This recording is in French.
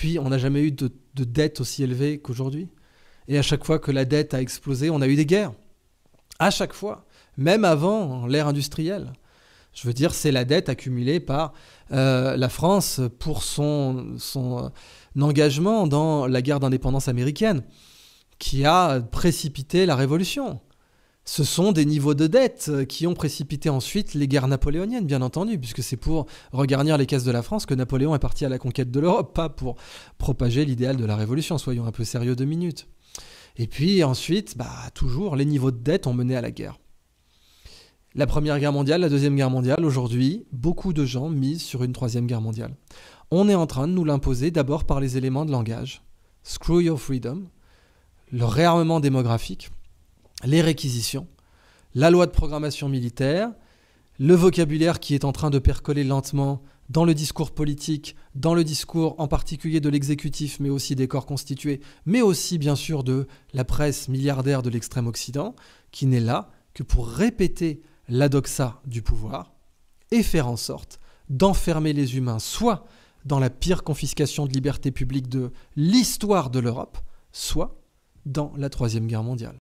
Puis on n'a jamais eu de, dette aussi élevée qu'aujourd'hui. Et à chaque fois que la dette a explosé, on a eu des guerres. À chaque fois, même avant l'ère industrielle. Je veux dire, c'est la dette accumulée par euh, la France pour son, euh, engagement dans la guerre d'indépendance américaine qui a précipité la révolution ce sont des niveaux de dette euh, qui ont précipité ensuite les guerres napoléoniennes, bien entendu, puisque c'est pour regarnir les caisses de la France que Napoléon est parti à la conquête de l'Europe, pas pour propager l'idéal de la Révolution, soyons un peu sérieux deux minutes. Et puis ensuite, bah, toujours, les niveaux de dette ont mené à la guerre. La Première Guerre mondiale, la Deuxième Guerre mondiale, aujourd'hui, beaucoup de gens misent sur une Troisième Guerre mondiale. On est en train de nous l'imposer d'abord par les éléments de langage. Screw your freedom, le réarmement démographique, les réquisitions, la loi de programmation militaire, le vocabulaire qui est en train de percoler lentement dans le discours politique, dans le discours en particulier de l'exécutif, mais aussi des corps constitués, mais aussi bien sûr de la presse milliardaire de l'extrême Occident, qui n'est là que pour répéter la doxa du pouvoir et faire en sorte d'enfermer les humains soit dans la pire confiscation de liberté publique de l'histoire de l'Europe, soit dans la Troisième Guerre mondiale.